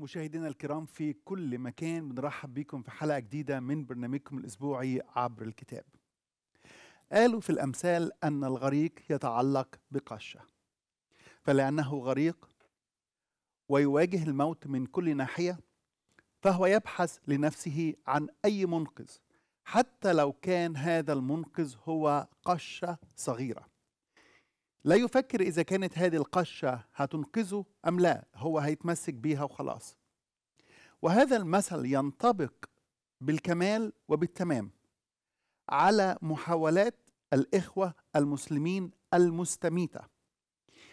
مشاهدينا الكرام في كل مكان بنرحب بكم في حلقة جديدة من برنامجكم الأسبوعي عبر الكتاب قالوا في الأمثال أن الغريق يتعلق بقشة فلأنه غريق ويواجه الموت من كل ناحية فهو يبحث لنفسه عن أي منقذ حتى لو كان هذا المنقذ هو قشة صغيرة لا يفكر إذا كانت هذه القشة هتنقذه أم لا هو هيتمسك بيها وخلاص وهذا المثل ينطبق بالكمال وبالتمام على محاولات الإخوة المسلمين المستميتة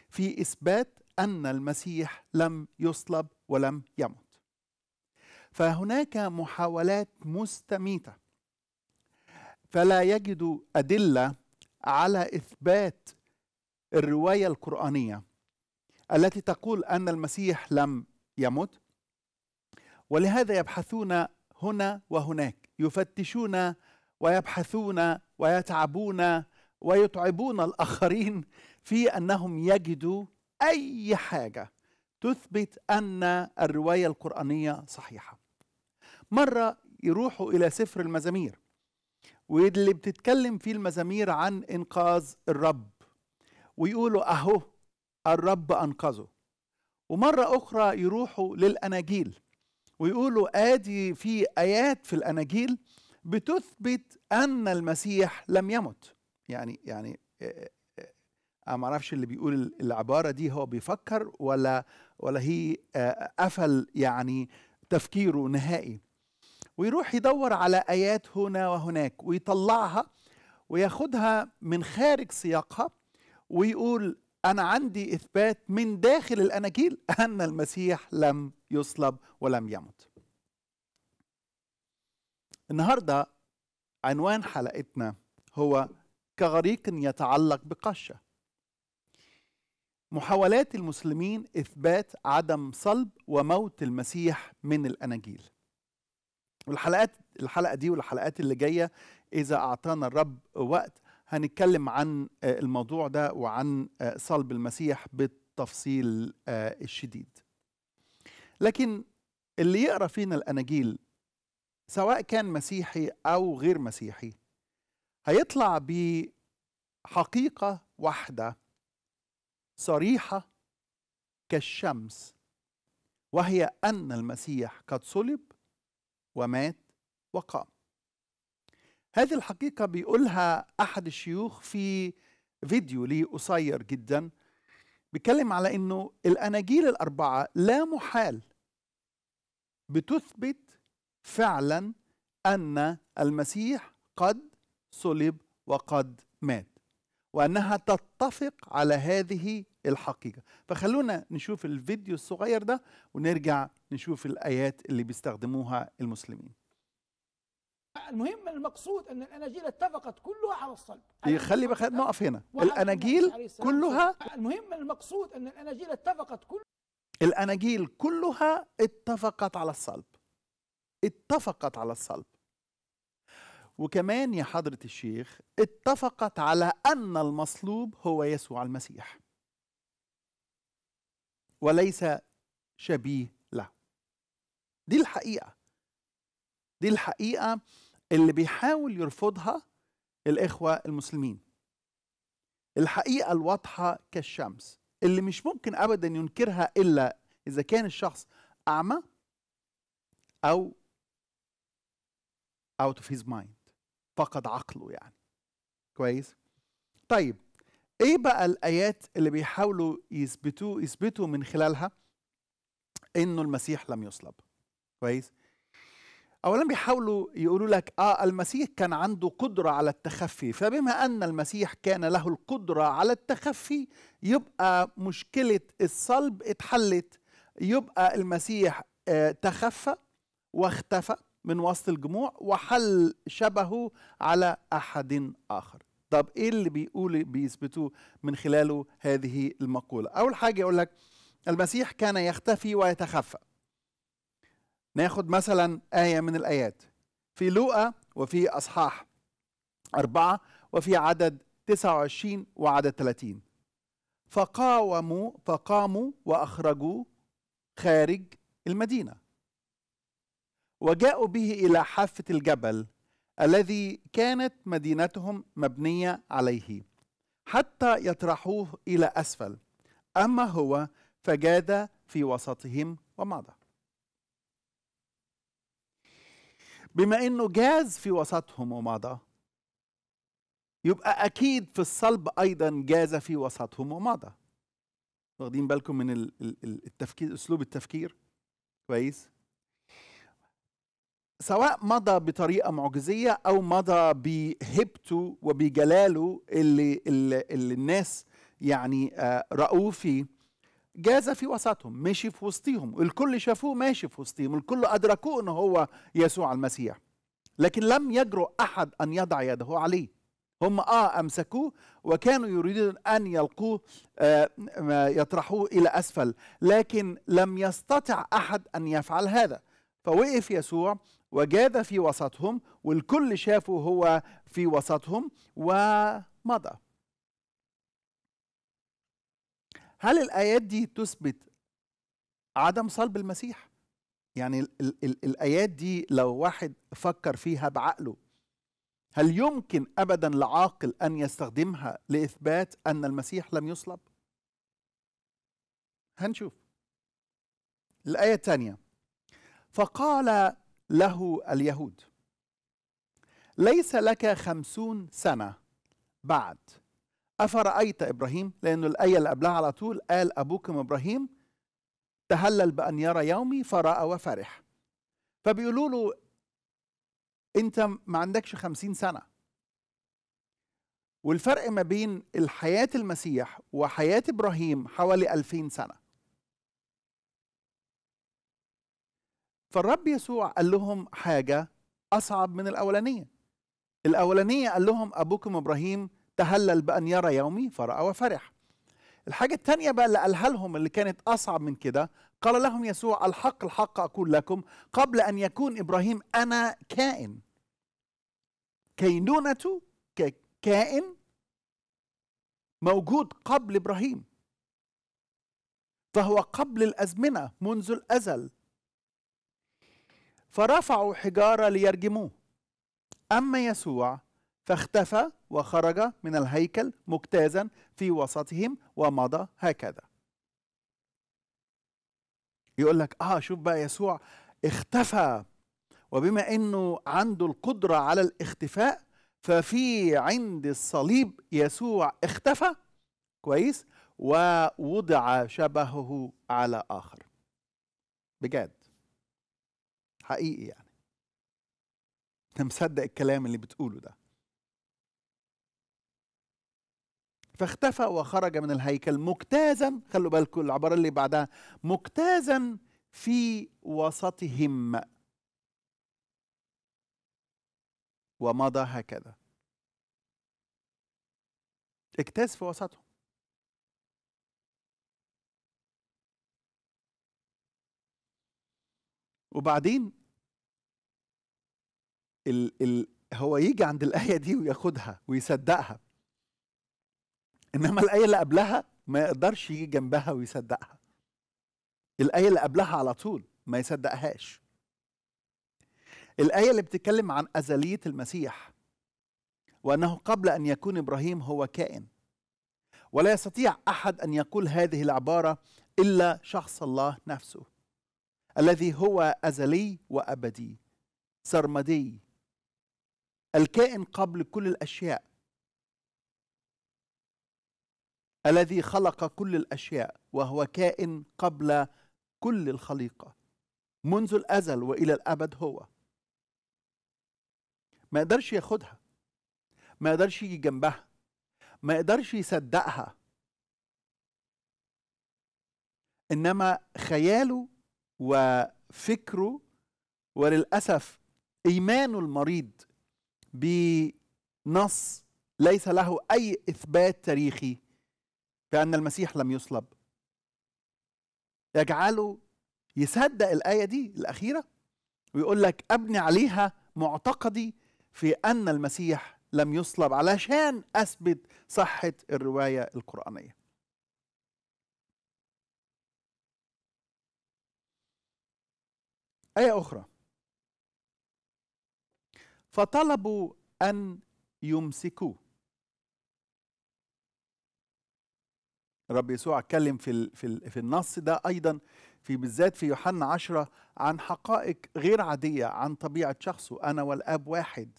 في إثبات أن المسيح لم يصلب ولم يمت فهناك محاولات مستميتة فلا يجد أدلة على إثبات الرواية القرآنية التي تقول أن المسيح لم يمت ولهذا يبحثون هنا وهناك يفتشون ويبحثون ويتعبون ويتعبون الآخرين في أنهم يجدوا أي حاجة تثبت أن الرواية القرآنية صحيحة مرة يروحوا إلى سفر المزامير واللي بتتكلم فيه المزامير عن إنقاذ الرب ويقولوا اهو الرب انقذه ومره اخرى يروحوا للاناجيل ويقولوا ادي في ايات في الاناجيل بتثبت ان المسيح لم يمت يعني يعني انا ما اعرفش اللي بيقول العباره دي هو بيفكر ولا ولا هي قفل يعني تفكيره نهائي ويروح يدور على ايات هنا وهناك ويطلعها وياخدها من خارج سياقها ويقول أنا عندي إثبات من داخل الأناجيل أن المسيح لم يصلب ولم يمت. النهارده عنوان حلقتنا هو كغريق يتعلق بقشة. محاولات المسلمين إثبات عدم صلب وموت المسيح من الأناجيل. والحلقات الحلقة دي والحلقات اللي جاية إذا أعطانا الرب وقت هنتكلم عن آه، الموضوع ده وعن آه، صلب المسيح بالتفصيل آه، الشديد لكن اللي يقرا فينا الاناجيل سواء كان مسيحي او غير مسيحي هيطلع بحقيقه واحده صريحه كالشمس وهي ان المسيح قد صلب ومات وقام هذه الحقيقة بيقولها أحد الشيوخ في فيديو لي قصير جدا بيتكلم على أنه الأناجيل الأربعة لا محال بتثبت فعلا أن المسيح قد صلب وقد مات وأنها تتفق على هذه الحقيقة فخلونا نشوف الفيديو الصغير ده ونرجع نشوف الآيات اللي بيستخدموها المسلمين المهم المقصود أن الأناجيل اتفقت كلها على الصلب إيه، خلي بقى نقف هنا الأناجيل كلها المهم المقصود أن الأناجيل اتفقت كل الأناجيل كلها اتفقت على الصلب اتفقت على الصلب وكمان يا حضرة الشيخ اتفقت على أن المصلوب هو يسوع المسيح وليس شبيه له دي الحقيقة دي الحقيقة اللي بيحاول يرفضها الإخوة المسلمين الحقيقة الواضحة كالشمس اللي مش ممكن أبدا ينكرها إلا إذا كان الشخص أعمى أو out of his mind فقد عقله يعني كويس طيب ايه بقى الايات اللي بيحاولوا يثبتوا يثبتوا من خلالها انه المسيح لم يصلب كويس اولا بيحاولوا يقولوا لك اه المسيح كان عنده قدره على التخفي فبما ان المسيح كان له القدره على التخفي يبقى مشكله الصلب اتحلت يبقى المسيح آه تخفى واختفى من وسط الجموع وحل شبهه على احد اخر طب ايه اللي بيقول بيثبتوه من خلاله هذه المقوله اول حاجه يقول لك المسيح كان يختفي ويتخفى ناخد مثلا آية من الآيات في لوقا وفي أصحاح أربعة وفي عدد 29 وعدد 30 فقاوموا فقاموا وأخرجوا خارج المدينة وجاءوا به إلى حافة الجبل الذي كانت مدينتهم مبنية عليه حتى يطرحوه إلى أسفل أما هو فجاد في وسطهم ومضى بما انه جاز في وسطهم ومضى يبقى اكيد في الصلب ايضا جاز في وسطهم ومضى واخدين بالكم من التفكير اسلوب التفكير كويس سواء مضى بطريقه معجزيه او مضى بهبته وبجلاله اللي, اللي, اللي الناس يعني آه، راوه فيه جاز في وسطهم مشي في وسطهم الكل شافوه ماشي في وسطهم الكل أدركوه أنه هو يسوع المسيح لكن لم يجرؤ أحد أن يضع يده عليه هم آه أمسكوه وكانوا يريدون أن يلقوه آه, آه، يطرحوه إلى أسفل لكن لم يستطع أحد أن يفعل هذا فوقف يسوع وجاد في وسطهم والكل شافه هو في وسطهم ومضى هل الآيات دي تثبت عدم صلب المسيح؟ يعني الـ الـ الـ الآيات دي لو واحد فكر فيها بعقله هل يمكن أبدا لعاقل أن يستخدمها لإثبات أن المسيح لم يصلب؟ هنشوف الآية الثانية فقال له اليهود ليس لك خمسون سنة بعد أفرأيت إبراهيم لأنه الآية اللي قبلها على طول قال أبوكم إبراهيم تهلل بأن يرى يومي فرأى وفرح فبيقولوا له أنت ما عندكش خمسين سنة والفرق ما بين الحياة المسيح وحياة إبراهيم حوالي ألفين سنة فالرب يسوع قال لهم حاجة أصعب من الأولانية الأولانية قال لهم أبوكم إبراهيم تهلل بأن يرى يومي فرأى وفرح الحاجة الثانية بقى اللي قالها لهم اللي كانت أصعب من كده قال لهم يسوع الحق الحق أقول لكم قبل أن يكون إبراهيم أنا كائن كينونة كائن موجود قبل إبراهيم فهو قبل الأزمنة منذ الأزل فرفعوا حجارة ليرجموه أما يسوع فاختفى وخرج من الهيكل مجتازا في وسطهم ومضى هكذا يقول لك اه شوف بقى يسوع اختفى وبما انه عنده القدره على الاختفاء ففي عند الصليب يسوع اختفى كويس ووضع شبهه على اخر بجد حقيقي يعني انت مصدق الكلام اللي بتقوله ده فاختفى وخرج من الهيكل مجتازا خلوا بالكم العبارة اللي بعدها مجتازا في وسطهم ومضى هكذا اجتاز في وسطهم وبعدين ال ال هو يجي عند الآية دي وياخدها ويصدقها انما الايه اللي قبلها ما يقدرش يجي جنبها ويصدقها الايه اللي قبلها على طول ما يصدقهاش الايه اللي بتتكلم عن ازليه المسيح وانه قبل ان يكون ابراهيم هو كائن ولا يستطيع احد ان يقول هذه العباره الا شخص الله نفسه الذي هو ازلي وابدي سرمدي الكائن قبل كل الاشياء الذي خلق كل الاشياء وهو كائن قبل كل الخليقه منذ الازل والى الابد هو ما يقدرش ياخدها ما يقدرش يجي جنبها ما يقدرش يصدقها انما خياله وفكره وللاسف ايمانه المريض بنص ليس له اي اثبات تاريخي بأن المسيح لم يصلب يجعله يصدق الآية دي الأخيرة ويقول لك أبني عليها معتقدي في أن المسيح لم يصلب علشان أثبت صحة الرواية القرآنية آية أخرى فطلبوا أن يمسكوه الرب يسوع اتكلم في في, في النص ده ايضا في بالذات في يوحنا عشرة عن حقائق غير عادية عن طبيعة شخصه أنا والآب واحد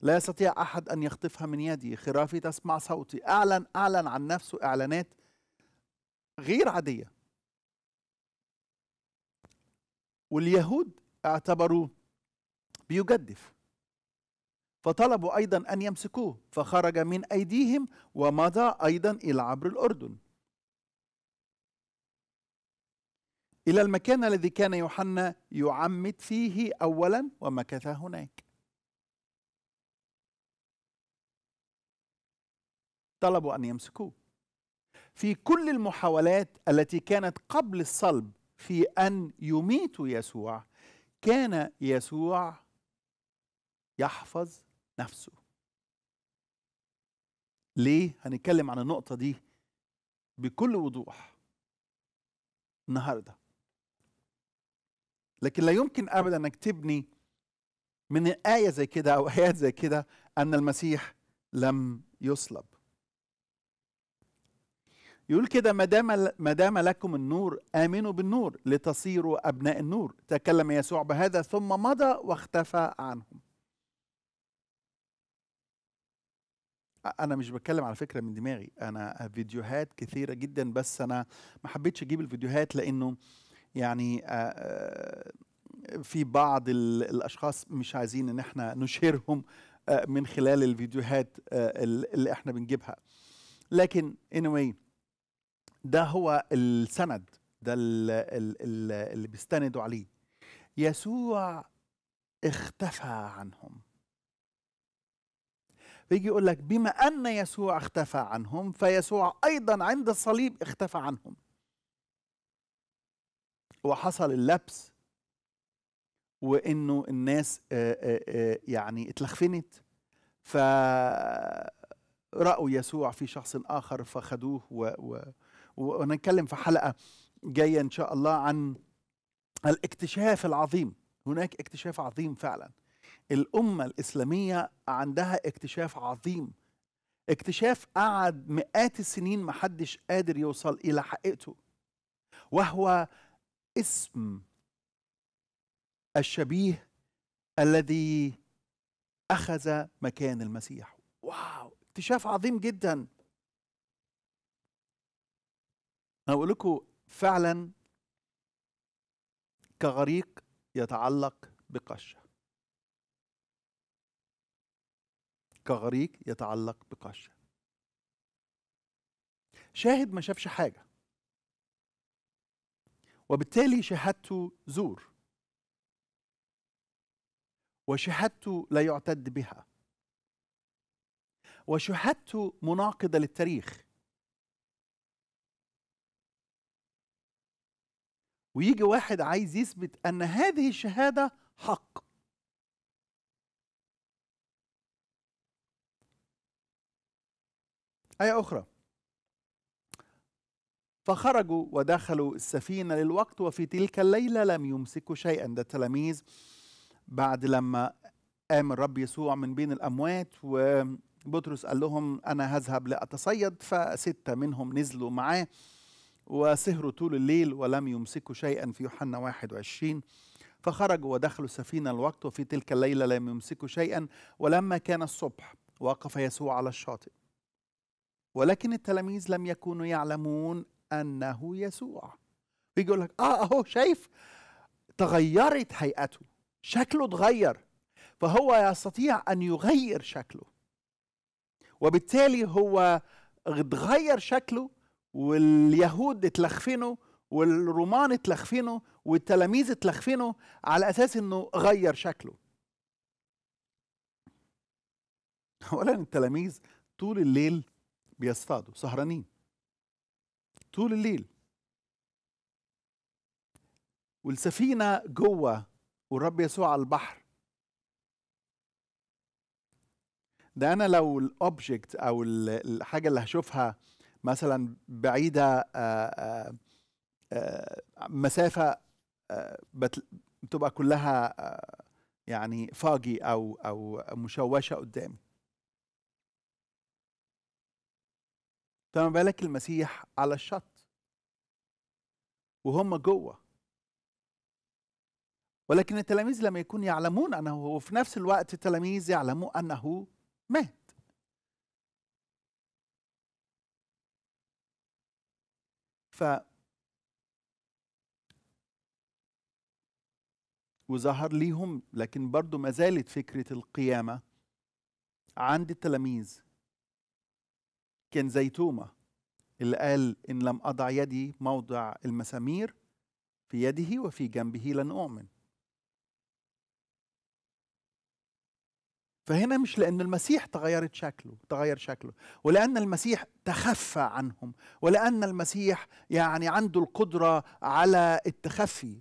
لا يستطيع أحد أن يخطفها من يدي خرافي تسمع صوتي أعلن أعلن عن نفسه إعلانات غير عادية واليهود اعتبروه بيجدف فطلبوا أيضا أن يمسكوه فخرج من أيديهم ومضى أيضا إلى عبر الأردن إلى المكان الذي كان يوحنا يعمد فيه أولا ومكث هناك طلبوا أن يمسكوه في كل المحاولات التي كانت قبل الصلب في أن يميتوا يسوع كان يسوع يحفظ نفسه ليه هنتكلم عن النقطة دي بكل وضوح النهارده لكن لا يمكن ابدا انك تبني من آية زي كده أو آيات زي كده أن المسيح لم يصلب. يقول كده ما دام ما دام لكم النور آمنوا بالنور لتصيروا أبناء النور. تكلم يسوع بهذا ثم مضى واختفى عنهم. أنا مش بتكلم على فكرة من دماغي، أنا فيديوهات كثيرة جدا بس أنا ما حبيتش أجيب الفيديوهات لأنه يعني آه، آه، في بعض الاشخاص مش عايزين ان احنا نشهرهم آه، من خلال الفيديوهات اللي احنا بنجيبها لكن anyway ده هو السند ده اللي بيستندوا عليه يسوع اختفى عنهم فيجي يقول لك بما ان يسوع اختفى عنهم فيسوع ايضا عند الصليب اختفى عنهم وحصل اللبس وانه الناس يعني اتلخفنت فرأوا يسوع في شخص اخر فخدوه و... و... ونتكلم في حلقه جايه ان شاء الله عن الاكتشاف العظيم هناك اكتشاف عظيم فعلا الامه الاسلاميه عندها اكتشاف عظيم اكتشاف قعد مئات السنين محدش قادر يوصل الى حقيقته وهو اسم الشبيه الذي أخذ مكان المسيح واو اكتشاف عظيم جدا أنا أقول لكم فعلا كغريق يتعلق بقشة كغريق يتعلق بقشة شاهد ما شافش حاجة وبالتالي شهادته زور وشهادته لا يعتد بها وشهادته مناقضه للتاريخ ويجي واحد عايز يثبت ان هذه الشهاده حق آية أخرى فخرجوا ودخلوا السفينة للوقت وفي تلك الليلة لم يمسكوا شيئا ده التلاميذ بعد لما قام الرب يسوع من بين الأموات وبطرس قال لهم أنا هذهب لأتصيد فستة منهم نزلوا معاه وسهروا طول الليل ولم يمسكوا شيئا في يوحنا 21 فخرجوا ودخلوا السفينة الوقت وفي تلك الليلة لم يمسكوا شيئا ولما كان الصبح وقف يسوع على الشاطئ ولكن التلاميذ لم يكونوا يعلمون أنه يسوع بيجي يقول لك آه أهو شايف تغيرت هيئته شكله اتغير فهو يستطيع أن يغير شكله وبالتالي هو اتغير شكله واليهود اتلخفنوا والرومان اتلخفنوا والتلاميذ اتلخفنوا على اساس انه غير شكله اولا التلاميذ طول الليل بيصطادوا سهرانين طول الليل والسفينة جوه والرب يسوع على البحر ده أنا لو الأوبجكت أو الحاجة اللي هشوفها مثلا بعيدة آآ آآ مسافة بتبقى كلها يعني فاجي أو أو مشوشة قدامي فما بالك المسيح على الشط وهم جوه ولكن التلاميذ لم يكونوا يعلمون انه وفي نفس الوقت التلاميذ يعلموا انه مات ف وظهر ليهم لكن برضو ما زالت فكرة القيامة عند التلاميذ كان زي توما اللي قال إن لم أضع يدي موضع المسامير في يده وفي جنبه لن أؤمن فهنا مش لأن المسيح تغيرت شكله تغير شكله ولأن المسيح تخفى عنهم ولأن المسيح يعني عنده القدرة على التخفي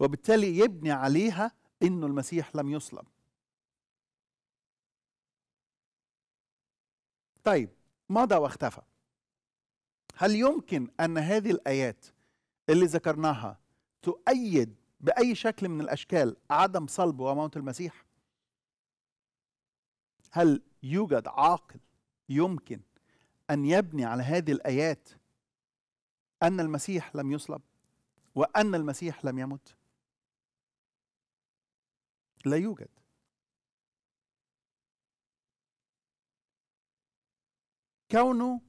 وبالتالي يبني عليها أنه المسيح لم يصلب طيب مضى واختفى هل يمكن أن هذه الآيات اللي ذكرناها تؤيد بأي شكل من الأشكال عدم صلب وموت المسيح؟ هل يوجد عاقل يمكن أن يبني على هذه الآيات أن المسيح لم يصلب وأن المسيح لم يمت؟ لا يوجد كونه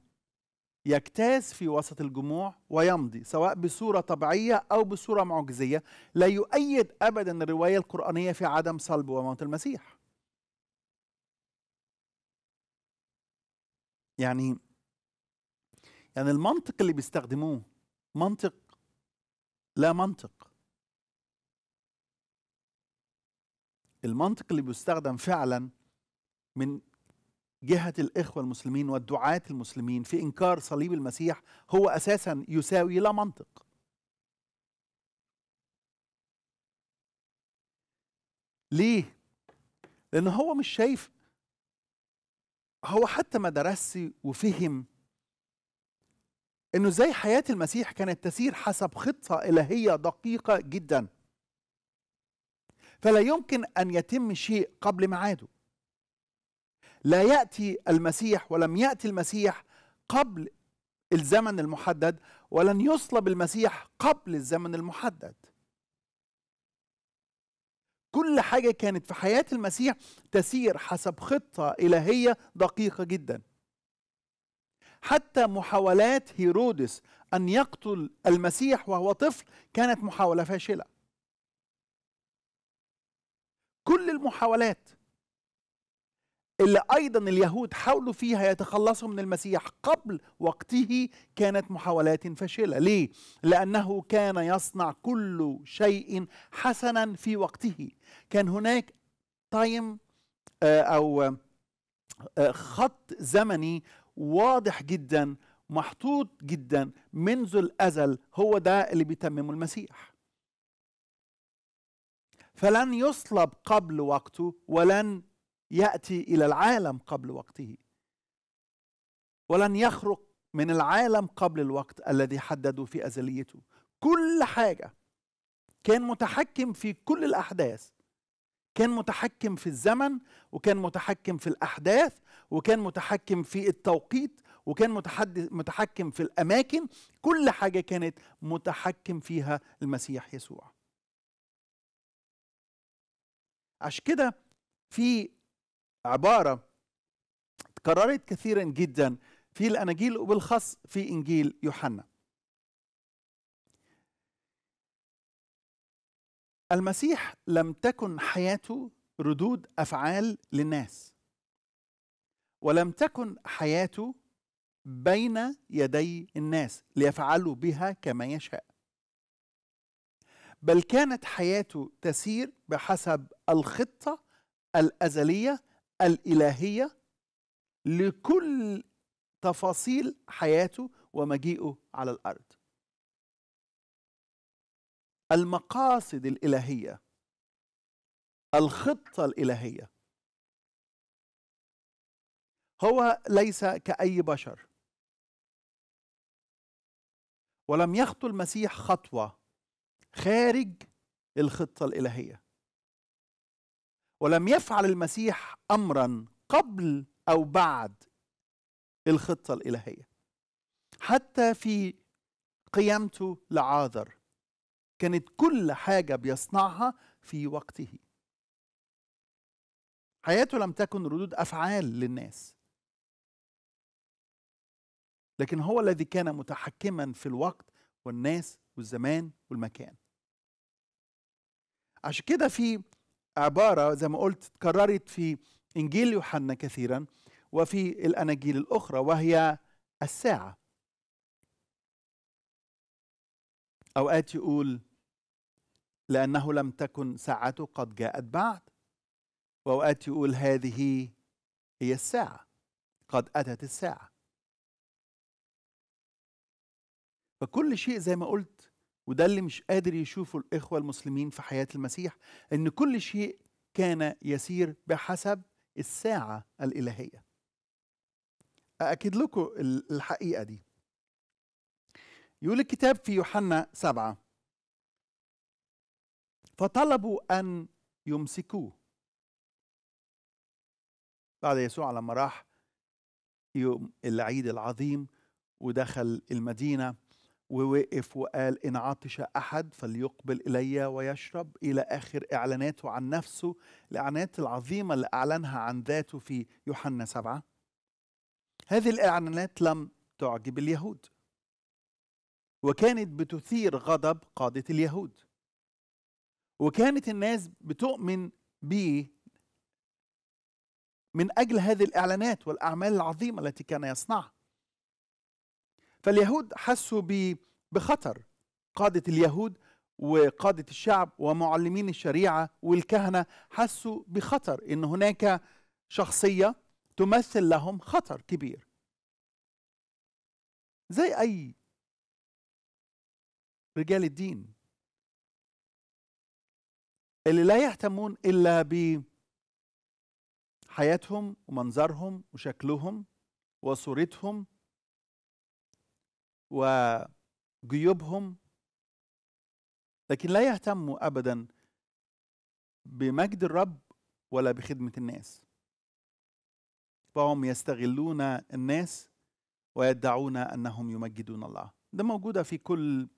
يجتاز في وسط الجموع ويمضي سواء بصورة طبيعية أو بصورة معجزية لا يؤيد أبدا الرواية القرآنية في عدم صلب وموت المسيح يعني يعني المنطق اللي بيستخدموه منطق لا منطق المنطق اللي بيستخدم فعلا من جهة الإخوة المسلمين والدعاة المسلمين في إنكار صليب المسيح هو أساسا يساوي لا منطق ليه؟ لأن هو مش شايف هو حتى ما درس وفهم انه ازاي حياه المسيح كانت تسير حسب خطه الهيه دقيقه جدا فلا يمكن ان يتم شيء قبل ميعاده لا ياتي المسيح ولم ياتي المسيح قبل الزمن المحدد ولن يصلب المسيح قبل الزمن المحدد كل حاجه كانت في حياه المسيح تسير حسب خطه الهيه دقيقه جدا حتى محاولات هيرودس ان يقتل المسيح وهو طفل كانت محاوله فاشله كل المحاولات اللي أيضا اليهود حاولوا فيها يتخلصوا من المسيح قبل وقته كانت محاولات فاشلة ليه؟ لأنه كان يصنع كل شيء حسنا في وقته كان هناك تايم آه، أو آه، خط زمني واضح جدا محطوط جدا منذ الأزل هو ده اللي بيتممه المسيح فلن يصلب قبل وقته ولن ياتي الى العالم قبل وقته ولن يخرج من العالم قبل الوقت الذي حدده في ازليته كل حاجه كان متحكم في كل الاحداث كان متحكم في الزمن وكان متحكم في الاحداث وكان متحكم في التوقيت وكان متحكم في الاماكن كل حاجه كانت متحكم فيها المسيح يسوع عشان كده في عبارة تكررت كثيرا جدا في الأناجيل وبالخص في إنجيل يوحنا المسيح لم تكن حياته ردود أفعال للناس ولم تكن حياته بين يدي الناس ليفعلوا بها كما يشاء بل كانت حياته تسير بحسب الخطة الأزلية الالهيه لكل تفاصيل حياته ومجيئه على الارض المقاصد الالهيه الخطه الالهيه هو ليس كاي بشر ولم يخطو المسيح خطوه خارج الخطه الالهيه ولم يفعل المسيح امرا قبل او بعد الخطه الالهيه حتى في قيامته لعاذر كانت كل حاجه بيصنعها في وقته حياته لم تكن ردود افعال للناس لكن هو الذي كان متحكما في الوقت والناس والزمان والمكان عشان كده في عبارة زي ما قلت تكررت في إنجيل يوحنا كثيرا وفي الأناجيل الأخرى وهي الساعة أوقات يقول لأنه لم تكن ساعته قد جاءت بعد وأوقات يقول هذه هي الساعة قد أتت الساعة فكل شيء زي ما قلت وده اللي مش قادر يشوفه الإخوة المسلمين في حياة المسيح إن كل شيء كان يسير بحسب الساعة الإلهية أأكد لكم الحقيقة دي يقول الكتاب في يوحنا سبعة فطلبوا أن يمسكوه بعد يسوع لما راح يوم العيد العظيم ودخل المدينة ووقف وقال إن عطش أحد فليقبل إلي ويشرب إلى آخر إعلاناته عن نفسه الإعلانات العظيمة اللي أعلنها عن ذاته في يوحنا سبعة هذه الإعلانات لم تعجب اليهود وكانت بتثير غضب قادة اليهود وكانت الناس بتؤمن به من أجل هذه الإعلانات والأعمال العظيمة التي كان يصنعها فاليهود حسوا بخطر قادة اليهود وقادة الشعب ومعلمين الشريعة والكهنة حسوا بخطر إن هناك شخصية تمثل لهم خطر كبير زي أي رجال الدين اللي لا يهتمون إلا بحياتهم ومنظرهم وشكلهم وصورتهم وجيوبهم لكن لا يهتموا ابدا بمجد الرب ولا بخدمه الناس فهم يستغلون الناس ويدعون انهم يمجدون الله ده موجوده في كل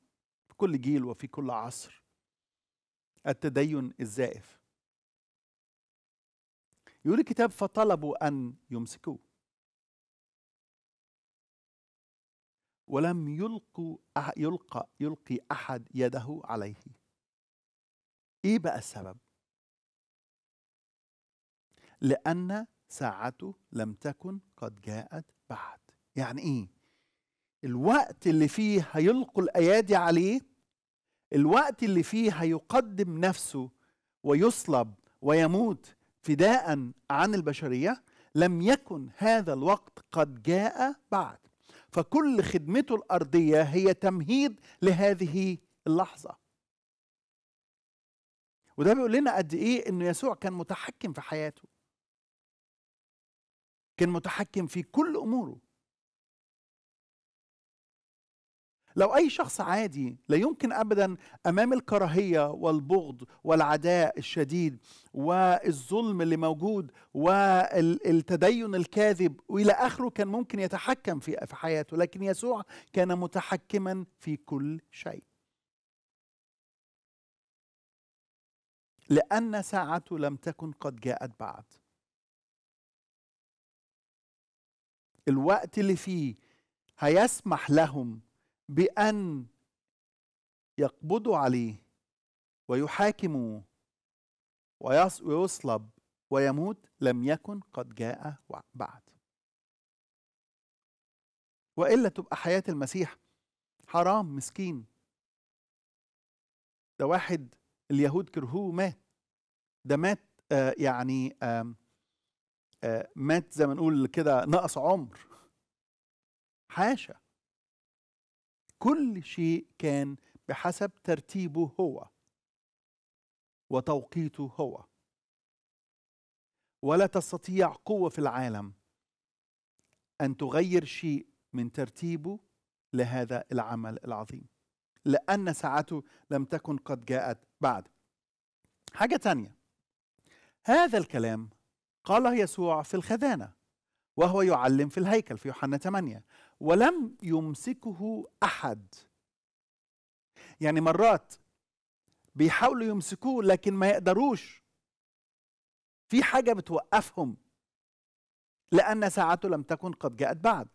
في كل جيل وفي كل عصر التدين الزائف يقول الكتاب فطلبوا ان يمسكوه ولم يلقوا يلقى يلقي احد يده عليه ايه بقى السبب لان ساعته لم تكن قد جاءت بعد يعني ايه الوقت اللي فيه هيلقوا الايادي عليه الوقت اللي فيه هيقدم نفسه ويصلب ويموت فداء عن البشريه لم يكن هذا الوقت قد جاء بعد فكل خدمته الارضيه هي تمهيد لهذه اللحظه وده بيقول لنا قد ايه انه يسوع كان متحكم في حياته كان متحكم في كل اموره لو أي شخص عادي لا يمكن أبدا أمام الكراهية والبغض والعداء الشديد والظلم اللي موجود والتدين الكاذب وإلى آخره كان ممكن يتحكم في حياته لكن يسوع كان متحكما في كل شيء لأن ساعته لم تكن قد جاءت بعد الوقت اللي فيه هيسمح لهم بأن يقبضوا عليه ويحاكموه ويصلب ويموت لم يكن قد جاء بعد وإلا تبقى حياة المسيح حرام مسكين ده واحد اليهود كرهوه مات ده مات آه يعني آه آه مات زي ما نقول كده نقص عمر حاشا كل شيء كان بحسب ترتيبه هو وتوقيته هو ولا تستطيع قوه في العالم ان تغير شيء من ترتيبه لهذا العمل العظيم لان ساعته لم تكن قد جاءت بعد حاجه تانيه هذا الكلام قاله يسوع في الخزانه وهو يعلم في الهيكل في يوحنا 8 ولم يمسكه احد يعني مرات بيحاولوا يمسكوه لكن ما يقدروش في حاجه بتوقفهم لان ساعته لم تكن قد جاءت بعد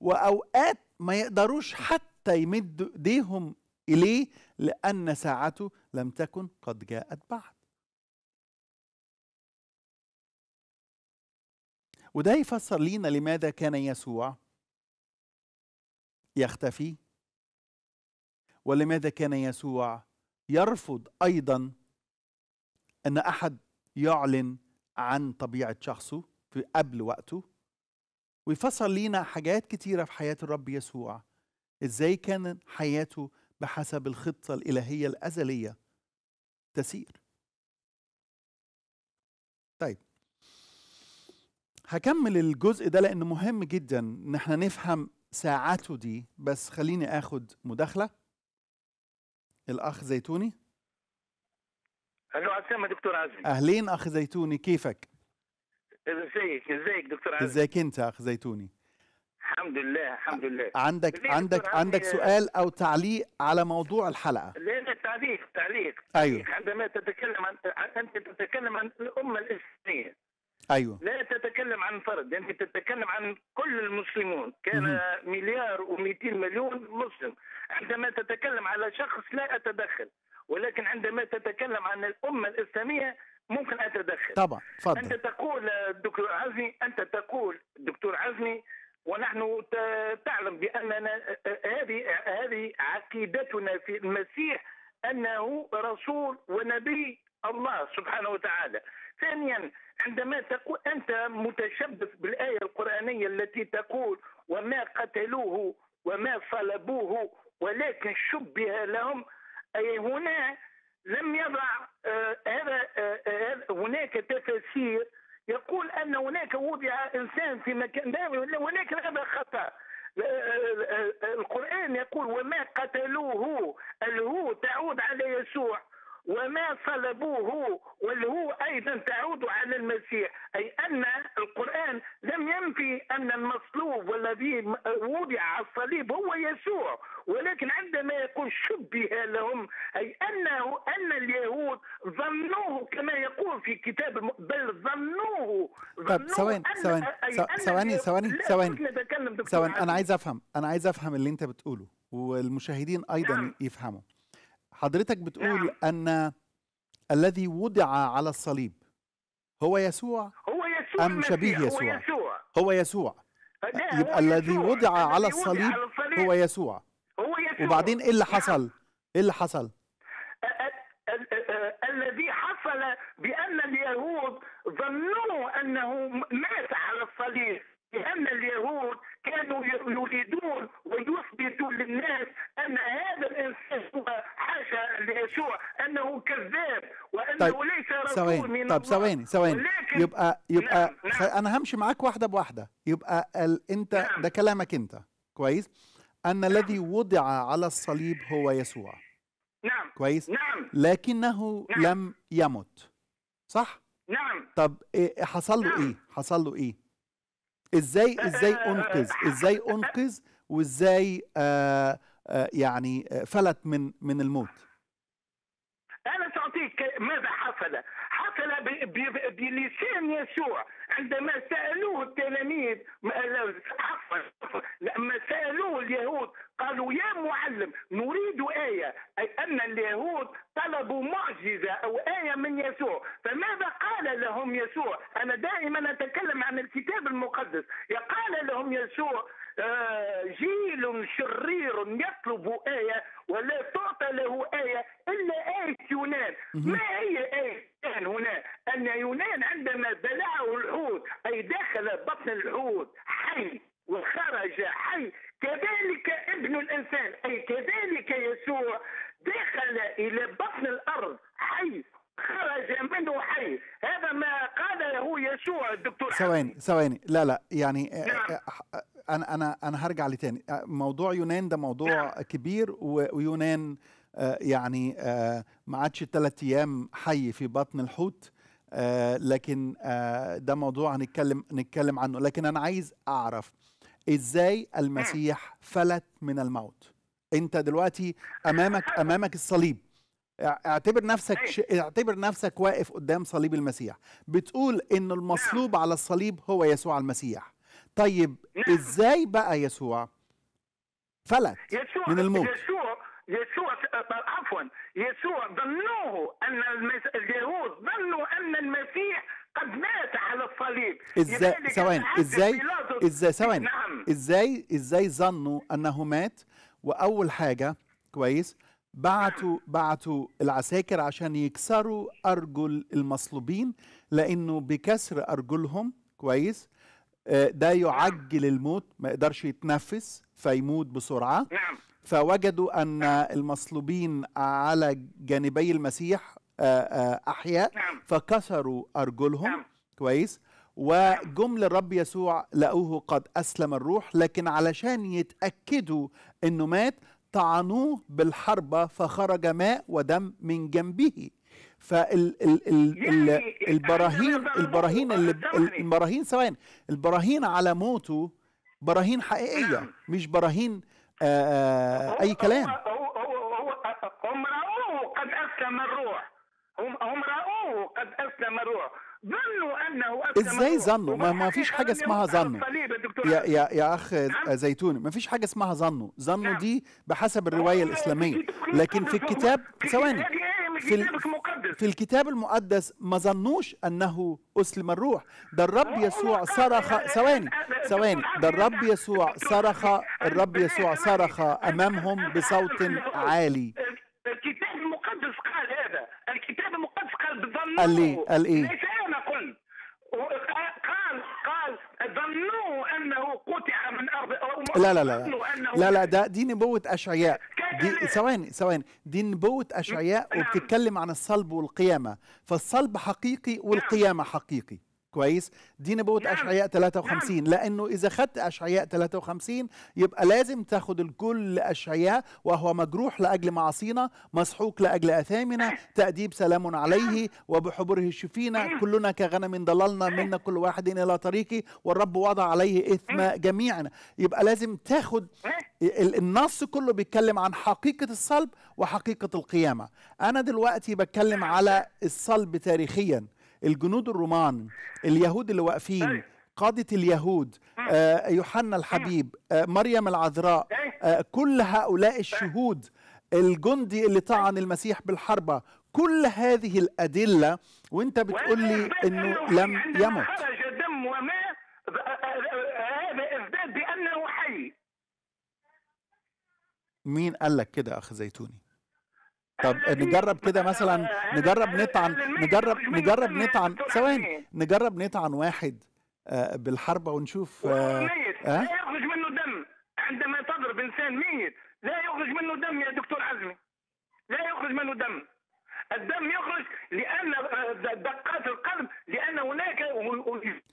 واوقات ما يقدروش حتى يمدوا ايديهم اليه لان ساعته لم تكن قد جاءت بعد وده يفسر لينا لماذا كان يسوع يختفي ولماذا كان يسوع يرفض ايضا ان احد يعلن عن طبيعه شخصه في قبل وقته ويفسر لينا حاجات كتيره في حياه الرب يسوع ازاي كان حياته بحسب الخطه الالهيه الازليه تسير طيب هكمل الجزء ده لانه مهم جدا ان احنا نفهم ساعته دي بس خليني اخد مداخله الاخ زيتوني الو عسلامة دكتور عزمي اهلين اخ زيتوني كيفك ازيك ازيك دكتور عزمي ازيك انت اخ زيتوني الحمد لله الحمد لله آه، عندك عندك عندك سؤال او تعليق على موضوع الحلقه لا تعليق تعليق ايوه عندما تتكلم عن انت تتكلم عن الامه الاسلاميه ايوه لا تتكلم عن فرد انت تتكلم عن كل المسلمون كان مم. مليار و200 مليون مسلم عندما تتكلم على شخص لا اتدخل ولكن عندما تتكلم عن الامه الاسلاميه ممكن اتدخل طبعا تفضل انت تقول دكتور عزمي انت تقول دكتور عزمي ونحن تعلم باننا هذه هذه عقيدتنا في المسيح انه رسول ونبي الله سبحانه وتعالى ثانيا عندما تقول أنت متشبث بالآية القرآنية التي تقول وما قتلوه وما صلبوه ولكن شبه لهم أي هنا لم يضع آه، آه، آه، هذا هناك تفاسير يقول أن هناك وضع إنسان في مكان ولكن هذا خطأ القرآن يقول وما قتلوه الهو تعود على يسوع وما صلبوه والهو أيضا تعود على المسيح أي أن القرآن لم ينفي أن المصلوب والذي وضع على الصليب هو يسوع ولكن عندما يقول شبه لهم أي أنه أن اليهود ظنوه كما يقول في كتاب بل ظنوه طب ثواني ثواني ثواني ثواني ثواني ثواني أنا عايز أفهم أنا عايز أفهم اللي أنت بتقوله والمشاهدين أيضا نعم. يفهموا حضرتك بتقول نعم. أن الذي وضع على الصليب هو يسوع هو يسوع أم شبيه يسوع هو يسوع, نعم، هو يسوع. يبقى الذي وضع على الصليب هو يسوع هو يسوع وبعدين ايه اللي نعم. حصل؟ ايه اللي حصل؟ الذي حصل بان اليهود ظنوا انه مات على الصليب لان اليهود كانوا يريدون ويثبتون للناس أن هذا الإنسان هو حاشا ليسوع أنه كذاب وأنه طيب. ليس رسول من طيب ثواني ثواني يبقى يبقى نعم. نعم. أنا همشي معاك واحدة بواحدة يبقى ال... أنت نعم. ده كلامك أنت كويس أن نعم. الذي وضع على الصليب هو يسوع نعم كويس نعم لكنه نعم. لم يمت صح نعم طب إيه حصل له نعم. ايه حصل له ايه ازاي ازاي انقذ ازاي انقذ وازاي آآ آه، آآ آه، يعني آه، فلت من من الموت انا ساعطيك ماذا حصل حصل بلسان يسوع عندما سالوه التلاميذ عفوا لما سالوه اليهود قالوا يا معلم نريد ايه اي ان اليهود طلبوا معجزه او ايه من يسوع فماذا قال لهم يسوع انا دائما اتكلم عن الكتاب المقدس قال لهم يسوع آه، جيل شرير يطلب آية ولا تعطى له آية إلا آية يونان ما هي آية يونان هنا أن يونان عندما بلعه الحوت أي دخل بطن الحوت حي وخرج حي كذلك ابن الإنسان أي كذلك يسوع دخل إلى بطن الأرض حي خرج منه حي هذا ما قاله يسوع الدكتور ثواني ثواني لا لا يعني آه، نعم. آه، آه، انا انا انا هرجع لتاني موضوع يونان ده موضوع نعم. كبير ويونان يعني ما عادش ثلاث ايام حي في بطن الحوت لكن ده موضوع هنتكلم نتكلم عنه لكن انا عايز اعرف ازاي المسيح نعم. فلت من الموت انت دلوقتي امامك امامك الصليب اعتبر نفسك إيه. ش... اعتبر نفسك واقف قدام صليب المسيح بتقول ان المصلوب على الصليب هو يسوع المسيح طيب إيه. ازاي بقى يسوع فلت من الموت يسوع يسوع عفوا يسوع ظنوه ان المس... اليهود ظنوا ان المسيح قد مات على الصليب ازاي ثواني ازاي ازاي ثواني نعم. ازاي ازاي ظنوا انه مات واول حاجه كويس بعتوا بعتوا العساكر عشان يكسروا ارجل المصلوبين لانه بكسر ارجلهم كويس آه، ده يعجل الموت ما يقدرش يتنفس فيموت بسرعه نعم. فوجدوا ان المصلوبين على جانبي المسيح آه، آه، احياء نعم. فكسروا ارجلهم نعم. كويس وجمل الرب يسوع لقوه قد اسلم الروح لكن علشان يتاكدوا انه مات طعنوه بالحربة فخرج ماء ودم من جنبه فالبراهين يعني البراهين البراهين ثواني البراهين على موته براهين حقيقية نعم. مش براهين آآ أي كلام هم رأوه قد أسلم الروح هم رأوه قد أسلم الروح ظنوا انه ازاي ظنوا ما, ما فيش حاجه اسمها ظنوا يا يا يا اخ نعم. زيتوني ما فيش حاجه اسمها ظنوا ظنوا نعم. دي بحسب نعم. الروايه الاسلاميه لكن في الكتاب ثواني آية في ال... في الكتاب المقدس ما ظنوش انه اسلم الروح ده الرب يسوع صرخ ثواني ثواني ده الرب يسوع صرخ الرب يسوع صرخ امامهم بصوت عالي الكتاب المقدس قال هذا الكتاب المقدس قال بظنوا قال ايه قال ايه قال قال ظنوا انه قطع من ارض لا لا لا لا لا ده دي نبوه اشعياء دي يعني؟ ثواني ثواني دي نبوه اشعياء نعم. وبتتكلم عن الصلب والقيامه فالصلب حقيقي والقيامه حقيقي كويس دي نبوة نعم. أشعياء 53 نعم. لأنه إذا خدت أشعياء 53 يبقى لازم تاخد الكل أشعياء وهو مجروح لأجل معاصينا مسحوق لأجل أثامنا تأديب سلام عليه نعم. وبحبره شفينا نعم. كلنا كغنم ضللنا نعم. منا كل واحد إلى طريقه والرب وضع عليه إثم جميعنا يبقى لازم تاخد النص كله بيتكلم عن حقيقة الصلب وحقيقة القيامة أنا دلوقتي بتكلم على الصلب تاريخياً الجنود الرومان اليهود اللي واقفين أيوة. قادة اليهود أه. آه، يوحنا الحبيب آه، مريم العذراء كل هؤلاء الشهود الجندي اللي طعن المسيح بالحربة كل هذه الأدلة وانت بتقول لي انه لم يمت دم وماء هذا اثبات بانه حي مين قال لك كده اخ زيتوني طب نجرب كده مثلا نجرب نطعن نجرب نجرب نطعن ثواني إيه؟ نجرب نطعن واحد آه، بالحربة ونشوف آه، ميت آه؟ لا يخرج منه دم عندما تضرب إنسان ميت لا يخرج منه دم يا دكتور عزمي لا يخرج منه دم الدم يخرج لان دقات القلب لان هناك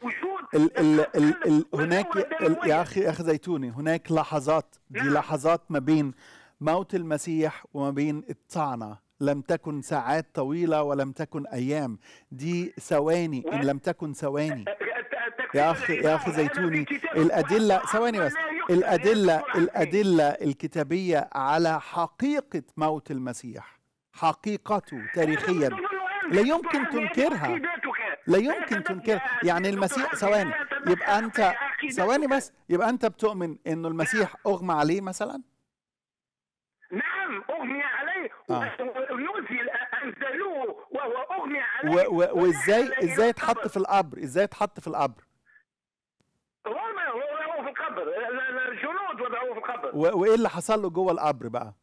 وجود ال ال ال ال هناك ال يا اخي يا زيتوني هناك لحظات دي نعم. لحظات ما بين موت المسيح وما بين الطعنه لم تكن ساعات طويله ولم تكن ايام دي ثواني ان لم تكن ثواني يا اخ يا اخ زيتوني الادله ثواني بس الادله الادله الكتابيه على حقيقه موت المسيح حقيقته تاريخيا لا يمكن تنكرها لا يمكن تنكرها يعني المسيح ثواني يبقى انت ثواني بس يبقى انت بتؤمن انه المسيح اغمى عليه مثلا نعم أغمي عليه آه. ونزل أنزلوه وهو أغمي عليه وإزاي إزاي اتحط في القبر إزاي اتحط في القبر هو هو في القبر الجنود وضعوه في القبر وإيه اللي حصل له جوه القبر بقى؟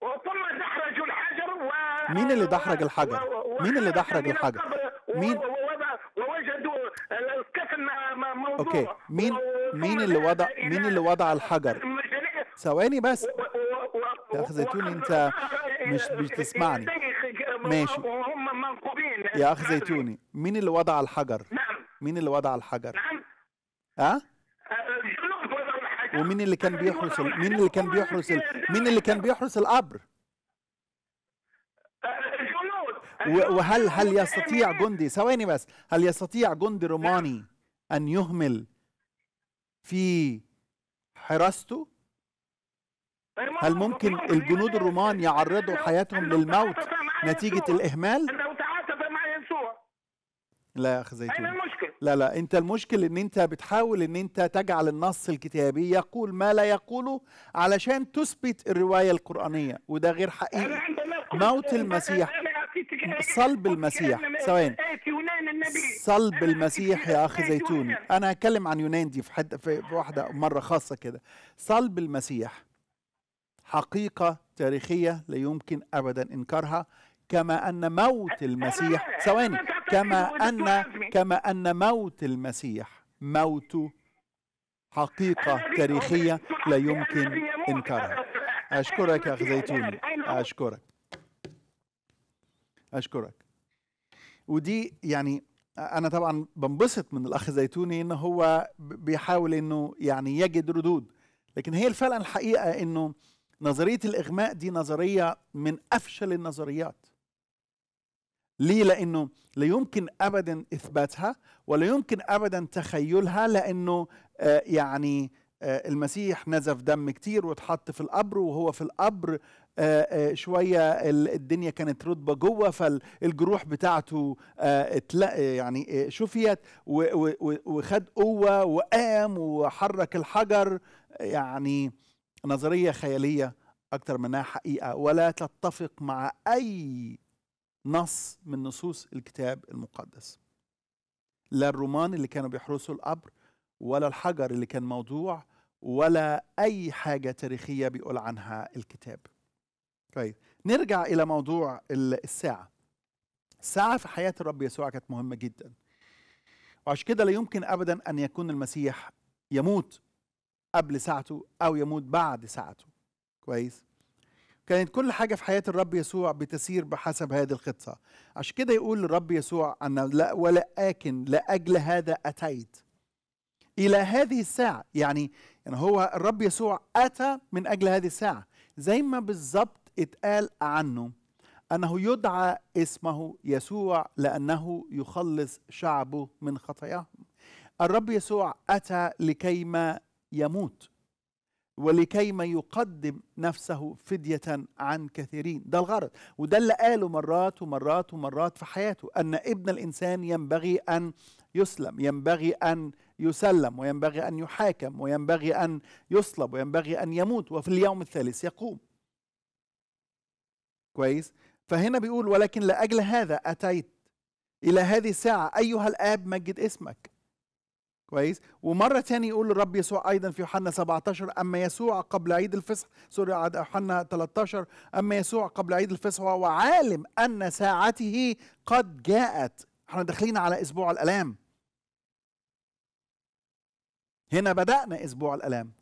ثم دحرجوا الحجر و مين اللي دحرج الحجر؟ مين اللي دحرج الحجر؟ مين ووجدوا الكفن موضوع اوكي مين مين اللي وضع مين اللي وضع الحجر؟ ثواني بس يا اخ زيتون انت مش بتسمعني ماشي وهم منقوبين يا اخ زيتوني مين اللي وضع الحجر نعم مين اللي وضع الحجر نعم ها أه؟ ومين اللي كان بيحرس ال... مين اللي كان بيحرس ال... مين اللي كان بيحرس القبر أه، وهل هل أه، يستطيع جندي ثواني بس هل يستطيع جندي روماني نعم. ان يهمل في حراسته طيب هل ممكن الجنود الرومان يعرضوا حياتهم للموت نتيجة الإهمال؟ لا يا أخ زيتون لا لا أنت المشكل أن أنت بتحاول أن أنت تجعل النص الكتابي يقول ما لا يقوله علشان تثبت الرواية القرآنية وده غير حقيقي موت المسيح صلب المسيح ثواني آية صلب المسيح يا اخي آية زيتوني انا هتكلم عن يونان دي في حد في واحده مره خاصه كده صلب المسيح حقيقة تاريخية لا يمكن أبدا إنكارها كما أن موت المسيح ثواني كما أن كما أن موت المسيح موت حقيقة تاريخية لا يمكن إنكارها أشكرك أخ زيتوني أشكرك أشكرك ودي يعني أنا طبعا بنبسط من الأخ زيتوني إن هو بيحاول إنه يعني يجد ردود لكن هي فعلا الحقيقة إنه نظريه الاغماء دي نظريه من افشل النظريات ليه لانه لا يمكن ابدا اثباتها ولا يمكن ابدا تخيلها لانه آه، يعني آه، المسيح نزف دم كتير واتحط في القبر وهو في القبر آه، شويه الدنيا كانت رطبه جوه فالجروح بتاعته يعني شفيت وخد قوه وقام وحرك الحجر يعني نظريه خياليه اكتر منها حقيقه ولا تتفق مع اي نص من نصوص الكتاب المقدس لا الرومان اللي كانوا بيحرسوا القبر ولا الحجر اللي كان موضوع ولا اي حاجه تاريخيه بيقول عنها الكتاب طيب نرجع الى موضوع الساعه الساعه في حياه الرب يسوع كانت مهمه جدا وعشان كده لا يمكن ابدا ان يكون المسيح يموت قبل ساعته أو يموت بعد ساعته كويس كانت كل حاجة في حياة الرب يسوع بتسير بحسب هذه الخطة عشان كده يقول الرب يسوع أنا لا ولا آكن لأجل هذا أتيت إلى هذه الساعة يعني يعني هو الرب يسوع أتى من أجل هذه الساعة زي ما بالظبط اتقال عنه أنه يدعى اسمه يسوع لأنه يخلص شعبه من خطاياهم الرب يسوع أتى لكيما يموت ولكي ما يقدم نفسه فدية عن كثيرين ده الغرض وده اللي قاله مرات ومرات ومرات في حياته أن ابن الإنسان ينبغي أن يسلم ينبغي أن يسلم وينبغي أن يحاكم وينبغي أن يصلب وينبغي أن يموت وفي اليوم الثالث يقوم كويس فهنا بيقول ولكن لأجل هذا أتيت إلى هذه الساعة أيها الآب مجد اسمك كويس ومره ثانيه يقول الرب يسوع ايضا في يوحنا 17 اما يسوع قبل عيد الفصح سوري يوحنا 13 اما يسوع قبل عيد الفصح وهو عالم ان ساعته قد جاءت احنا داخلين على اسبوع الالام هنا بدانا اسبوع الالام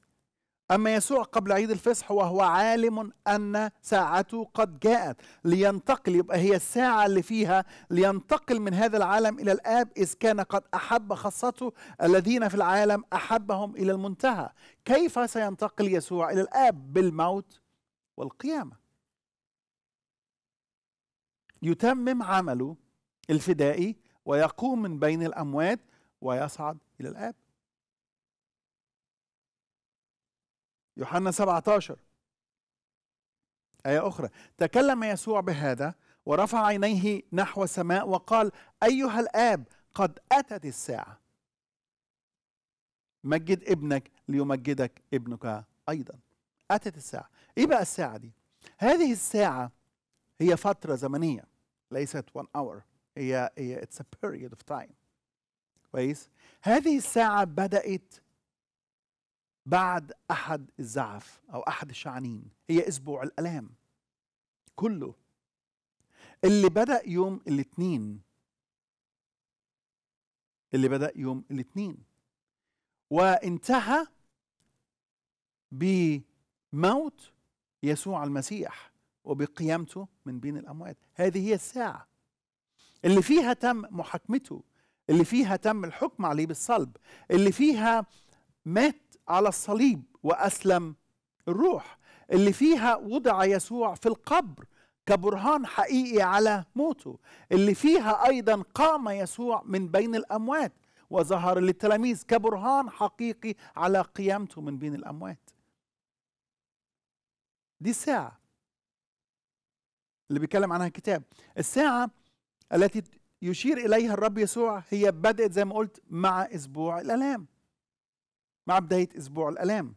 أما يسوع قبل عيد الفصح وهو عالم أن ساعته قد جاءت لينتقل يبقى هي الساعة اللي فيها لينتقل من هذا العالم إلى الآب إذ كان قد أحب خاصته الذين في العالم أحبهم إلى المنتهى كيف سينتقل يسوع إلى الآب بالموت والقيامة يتمم عمله الفدائي ويقوم من بين الأموات ويصعد إلى الآب يوحنا 17 آية أخرى تكلم يسوع بهذا ورفع عينيه نحو السماء وقال أيها الآب قد أتت الساعة مجد ابنك ليمجدك ابنك أيضا أتت الساعة إيه بقى الساعة دي؟ هذه الساعة هي فترة زمنية ليست one hour هي هي it's a period of time كويس؟ هذه الساعة بدأت بعد أحد الزعف أو أحد الشعنين هي أسبوع الألام كله اللي بدأ يوم الاثنين اللي بدأ يوم الاثنين وانتهى بموت يسوع المسيح وبقيامته من بين الأموات هذه هي الساعة اللي فيها تم محاكمته اللي فيها تم الحكم عليه بالصلب اللي فيها مات على الصليب واسلم الروح اللي فيها وضع يسوع في القبر كبرهان حقيقي على موته اللي فيها ايضا قام يسوع من بين الاموات وظهر للتلاميذ كبرهان حقيقي على قيامته من بين الاموات دي الساعه اللي بيتكلم عنها الكتاب الساعه التي يشير اليها الرب يسوع هي بدات زي ما قلت مع اسبوع الالام مع بداية أسبوع الألام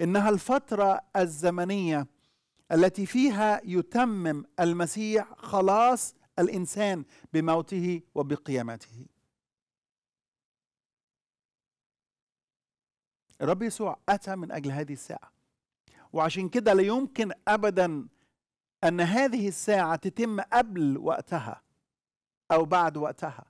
إنها الفترة الزمنية التي فيها يتمم المسيح خلاص الإنسان بموته وبقيامته الرب يسوع أتى من أجل هذه الساعة وعشان كده لا يمكن أبدا أن هذه الساعة تتم قبل وقتها أو بعد وقتها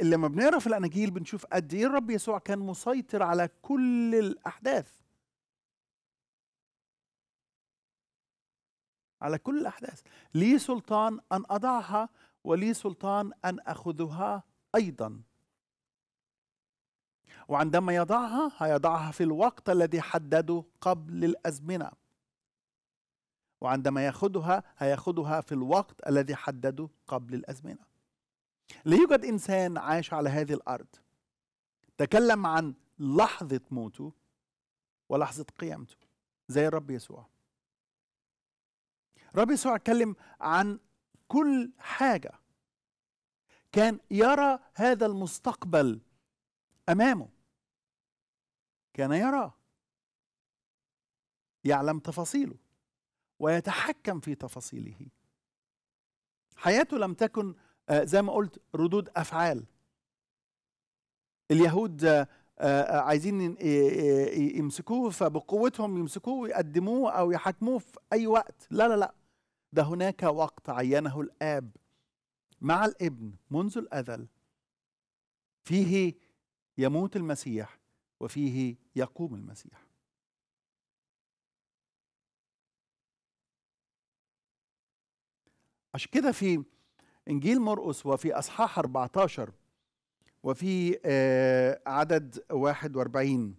لما بنقرا في الاناجيل بنشوف قد ايه الرب يسوع كان مسيطر على كل الاحداث على كل الاحداث لي سلطان ان اضعها ولي سلطان ان اخذها ايضا وعندما يضعها هيضعها في الوقت الذي حدده قبل الازمنه وعندما ياخذها هياخذها في الوقت الذي حدده قبل الازمنه لا يوجد انسان عاش على هذه الارض تكلم عن لحظه موته ولحظه قيامته زي الرب يسوع الرب يسوع اتكلم عن كل حاجه كان يرى هذا المستقبل امامه كان يراه يعلم تفاصيله ويتحكم في تفاصيله حياته لم تكن آه، زي ما قلت ردود افعال اليهود آه، آه، عايزين يمسكوه فبقوتهم يمسكوه ويقدموه او يحاكموه في اي وقت لا لا لا ده هناك وقت عينه الاب مع الابن منذ الازل فيه يموت المسيح وفيه يقوم المسيح عشان كده في إنجيل مرقس وفي أصحاح 14 وفي آه، عدد 41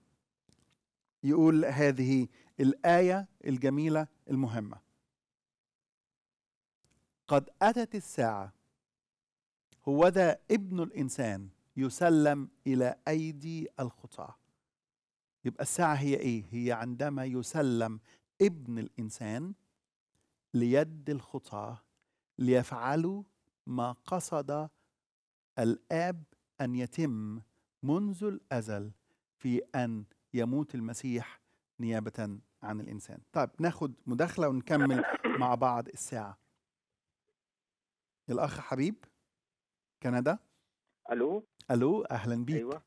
يقول هذه الآية الجميلة المهمة قد أتت الساعة هوذا ابن الإنسان يسلم إلى أيدي الخطاة يبقى الساعة هي إيه؟ هي عندما يسلم ابن الإنسان ليد الخطاة ليفعلوا ما قصد الآب أن يتم منذ الأزل في أن يموت المسيح نيابة عن الإنسان طيب ناخد مداخلة ونكمل مع بعض الساعة الأخ حبيب كندا ألو ألو أهلا بيك أيوة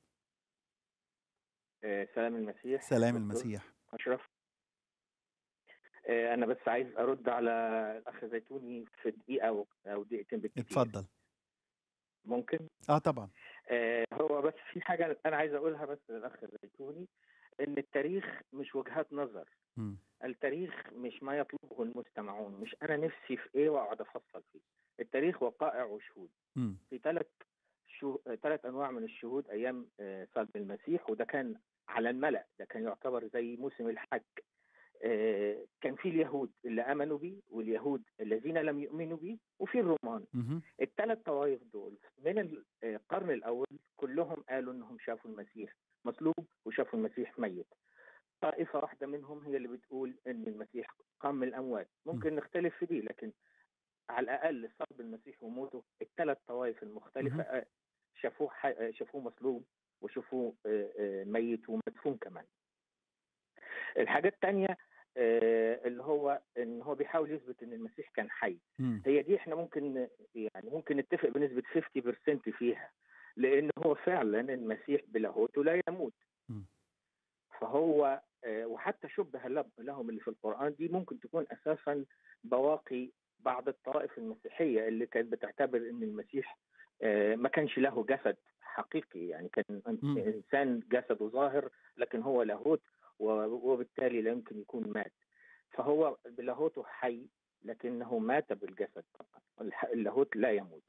آه، سلام المسيح سلام المسيح أشرف آه، انا بس عايز ارد على الاخ زيتون في دقيقه او دقيقتين بالكثير اتفضل ممكن اه طبعا آه هو بس في حاجه انا عايز اقولها بس للاخ الزيتوني ان التاريخ مش وجهات نظر م. التاريخ مش ما يطلبه المستمعون مش انا نفسي في ايه واقعد افصل فيه التاريخ وقائع وشهود م. في ثلاث شو... ثلاث انواع من الشهود ايام آه، صلب المسيح وده كان على الملا ده كان يعتبر زي موسم الحج آه، كان في اليهود اللي امنوا بي واليهود الذين لم يؤمنوا بي وفي الرومان الثلاث طوائف دول من آه، القرن الاول كلهم قالوا انهم شافوا المسيح مصلوب وشافوا المسيح ميت طائفه واحده منهم هي اللي بتقول ان المسيح قام من الاموات ممكن نختلف في دي لكن على الاقل صلب المسيح وموته الثلاث طوائف المختلفه آه، شافوه شافوه مصلوب وشافوه ميت ومدفون كمان الحاجه الثانيه آه، اللي هو ان هو بيحاول يثبت ان المسيح كان حي م. هي دي احنا ممكن يعني ممكن نتفق بنسبه 50% فيها لان هو فعلا المسيح بلاهوته لا يموت فهو آه، وحتى شبه لهم اللي في القران دي ممكن تكون اساسا بواقي بعض الطوائف المسيحيه اللي كانت بتعتبر ان المسيح آه، ما كانش له جسد حقيقي يعني كان انسان جسده ظاهر لكن هو لاهوت وبالتالي لا يمكن يكون مات فهو بلاهوته حي لكنه مات بالجسد اللاهوت لا يموت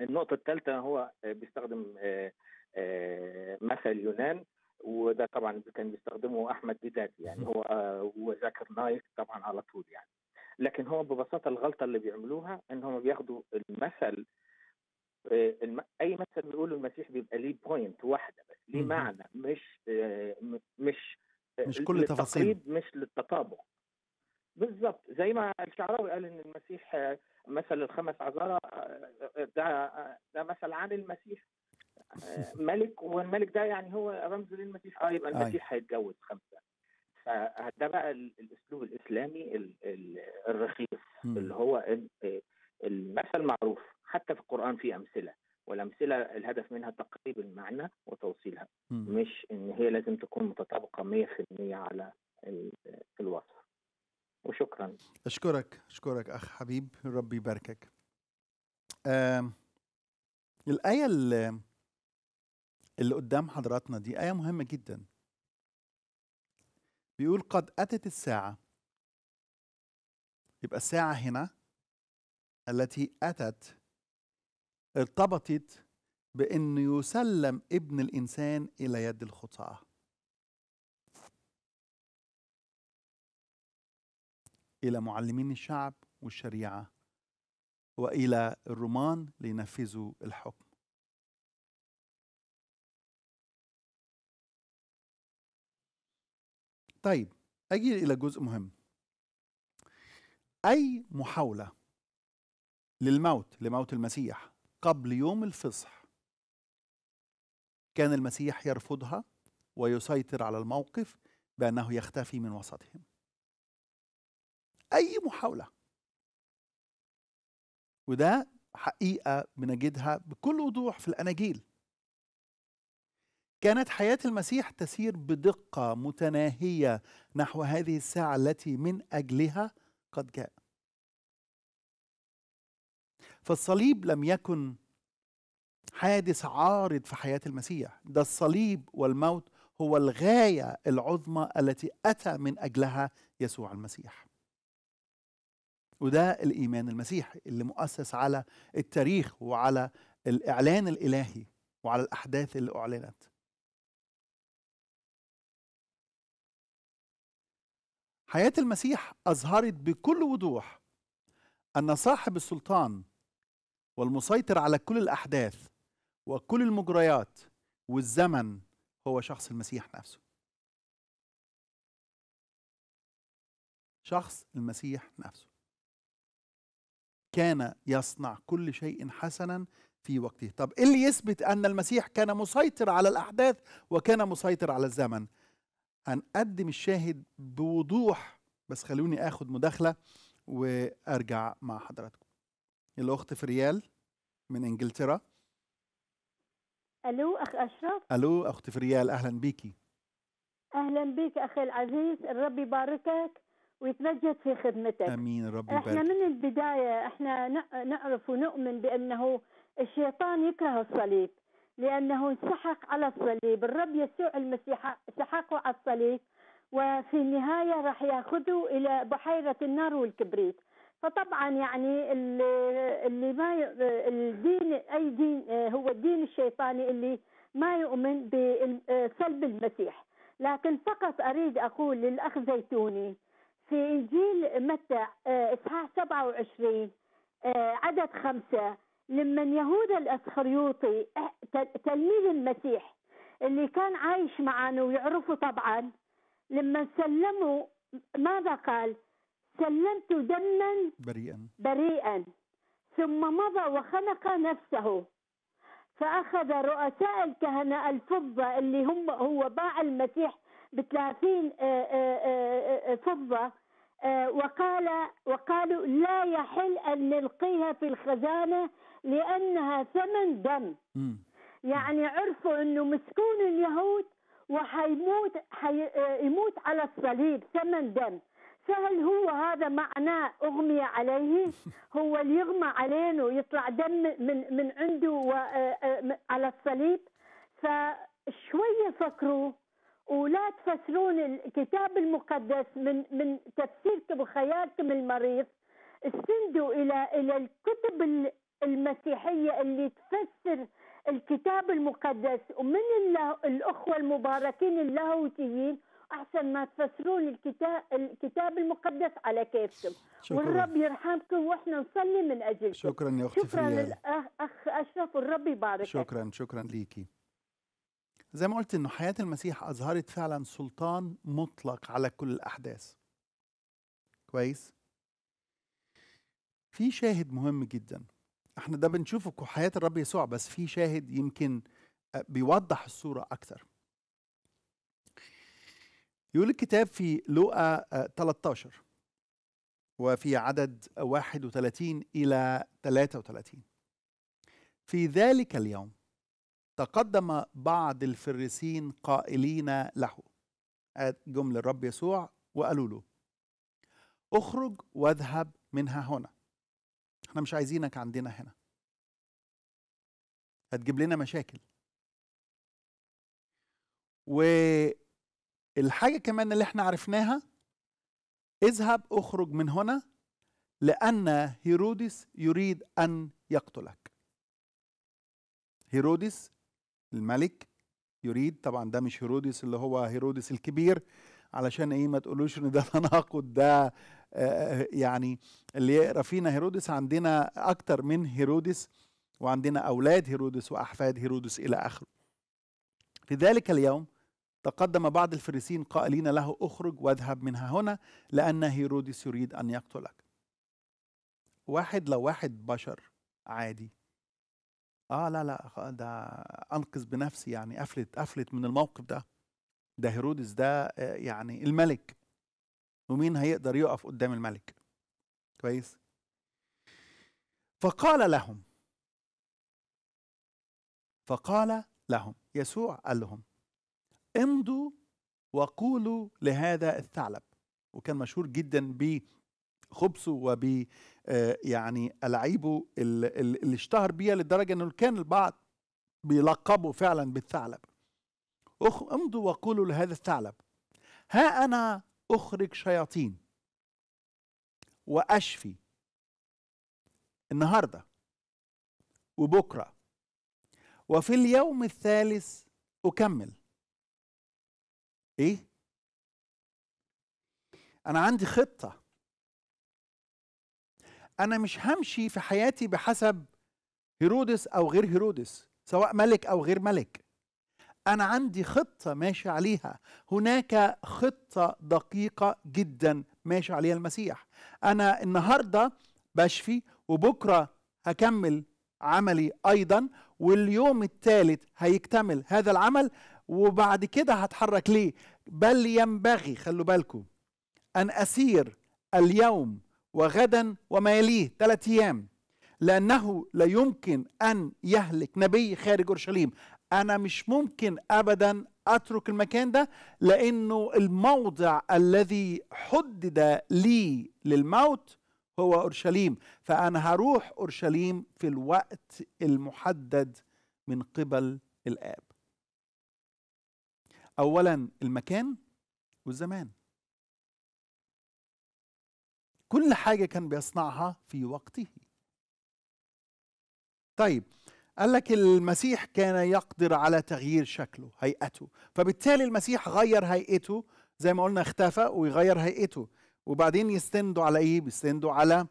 النقطة الثالثة هو بيستخدم آه، آه، مثل يونان وده طبعا كان بيستخدمه احمد ديداتي يعني هو آه، هو ذاكر نايف طبعا على طول يعني لكن هو ببساطه الغلطه اللي بيعملوها ان هم بياخدوا المثل اي مثل بيقولوا المسيح بيبقى ليه بوينت واحده بس ليه معنى مش مش كل تفاصيل مش للتطابق بالضبط زي ما الشعراوي قال ان المسيح مثل الخمس عذارى ده ده مثل عن المسيح ملك والملك ده يعني هو رمز للمسيح اه يبقى المسيح هيتجوز خمسه فده بقى الاسلوب الاسلامي الرخيص اللي هو المثل معروف حتى في القران في امثله والامثله الهدف منها تقريب المعنى وتوصيلها مش ان هي لازم تكون متطابقه 100% على الوصف وشكرا اشكرك اشكرك اخ حبيب ربي يباركك الايه اللي, اللي قدام حضراتنا دي ايه مهمه جدا بيقول قد اتت الساعه يبقى الساعه هنا التي اتت ارتبطت بأن يسلم ابن الإنسان إلى يد الخطاة إلى معلمين الشعب والشريعة وإلى الرومان لينفذوا الحكم طيب أجي إلى جزء مهم أي محاولة للموت لموت المسيح قبل يوم الفصح كان المسيح يرفضها ويسيطر على الموقف بأنه يختفي من وسطهم اي محاوله وده حقيقه بنجدها بكل وضوح في الاناجيل كانت حياه المسيح تسير بدقه متناهيه نحو هذه الساعه التي من اجلها قد جاء فالصليب لم يكن حادث عارض في حياه المسيح ده الصليب والموت هو الغايه العظمى التي اتى من اجلها يسوع المسيح وده الايمان المسيحي اللي مؤسس على التاريخ وعلى الاعلان الالهي وعلى الاحداث اللي اعلنت حياه المسيح اظهرت بكل وضوح ان صاحب السلطان والمسيطر على كل الاحداث وكل المجريات والزمن هو شخص المسيح نفسه شخص المسيح نفسه كان يصنع كل شيء حسنا في وقته طب إيه اللي يثبت أن المسيح كان مسيطر على الأحداث وكان مسيطر على الزمن ان اقدم الشاهد بوضوح بس خلوني أخد مداخلة وأرجع مع حضراتكم الأخت فريال من إنجلترا ألو أخ أشرف ألو أخت فريال أهلا بيكي أهلا بيك أخي العزيز الرب يباركك ويتمجد في خدمتك امين رب يبارك احنا من البدايه احنا نعرف ونؤمن بانه الشيطان يكره الصليب لانه انسحق على الصليب الرب يسوع المسيح سحقه على الصليب وفي النهايه راح ياخذه الى بحيره النار والكبريت فطبعا يعني اللي ما الدين اي دين هو الدين الشيطاني اللي ما يؤمن بسلب آه، المسيح لكن فقط اريد اقول للاخ زيتوني في إنجيل متى آه، إصحاح 27 آه، عدد خمسة لما يهوذا الإسخريوطي تلميذ المسيح اللي كان عايش معنا ويعرفه طبعا لما سلموا ماذا قال سلمت دما بريئا بريئا ثم مضى وخنق نفسه فأخذ رؤساء الكهنة الفضة اللي هم هو باع المسيح ب 30 آه، آه، آه، فضة وقال وقالوا لا يحل أن نلقيها في الخزانة لأنها ثمن دم يعني عرفوا أنه مسكون اليهود وحيموت حيموت على الصليب ثمن دم فهل هو هذا معناه أغمي عليه هو اللي يغمى علينا ويطلع دم من, من عنده على الصليب فشوية فكروا ولا تفسرون الكتاب المقدس من من تفسيركم وخيالكم المريض استندوا الى الى الكتب المسيحيه اللي تفسر الكتاب المقدس ومن الاخوه المباركين اللاهوتيين احسن ما تفسرون الكتاب الكتاب المقدس على كيفكم شكرا. والرب يرحمكم واحنا نصلي من اجلكم شكرا يا اختي شكرا للاخ اشرف والرب يبارك شكرا شكرا ليكي زي ما قلت انه حياه المسيح اظهرت فعلا سلطان مطلق على كل الاحداث كويس في شاهد مهم جدا احنا ده بنشوفه في حياه الرب يسوع بس في شاهد يمكن آه، بيوضح الصوره اكتر يقول الكتاب في لوقا 13 آه، وفي عدد 31 الى 33 في ذلك اليوم تقدم بعض الفريسين قائلين له جملة الرب يسوع وقالوا له اخرج واذهب منها هنا احنا مش عايزينك عندنا هنا هتجيب لنا مشاكل والحاجة كمان اللي احنا عرفناها اذهب اخرج من هنا لأن هيرودس يريد أن يقتلك هيرودس الملك يريد طبعا ده مش هيروديس اللي هو هيروديس الكبير علشان ايه ما تقولوش ان ده تناقض ده آه،, آه يعني اللي يقرا فينا هيرودس عندنا اكتر من هيرودس وعندنا اولاد هيرودس واحفاد هيرودس الى اخره في ذلك اليوم تقدم بعض الفريسين قائلين له اخرج واذهب منها هنا لان هيرودس يريد ان يقتلك واحد لو واحد بشر عادي اه لا لا ده انقذ بنفسي يعني قفلت قفلت من الموقف ده ده هيرودس ده آه، يعني الملك ومين هيقدر يقف قدام الملك كويس فقال لهم فقال لهم يسوع قال لهم امضوا وقولوا لهذا الثعلب وكان مشهور جدا بخبثه وب آه، يعني ألعيبه اللي اشتهر بيها لدرجة أنه كان البعض بيلقبه فعلا بالثعلب امضوا وقولوا لهذا الثعلب ها أنا أخرج شياطين وأشفي النهاردة وبكرة وفي اليوم الثالث أكمل إيه؟ أنا عندي خطة انا مش همشي في حياتي بحسب هيرودس او غير هيرودس سواء ملك او غير ملك انا عندي خطه ماشي عليها هناك خطه دقيقه جدا ماشي عليها المسيح انا النهارده بشفي وبكره هكمل عملي ايضا واليوم الثالث هيكتمل هذا العمل وبعد كده هتحرك ليه بل ينبغي خلوا بالكم ان اسير اليوم وغدا وما يليه ثلاث أيام لأنه لا يمكن أن يهلك نبي خارج أورشليم أنا مش ممكن أبدا أترك المكان ده لأنه الموضع الذي حدد لي للموت هو أورشليم فأنا هروح أورشليم في الوقت المحدد من قبل الآب أولا المكان والزمان كل حاجة كان بيصنعها في وقته طيب قال لك المسيح كان يقدر على تغيير شكله هيئته فبالتالي المسيح غير هيئته زي ما قلنا اختفى ويغير هيئته وبعدين يستندوا على ايه بيستندوا على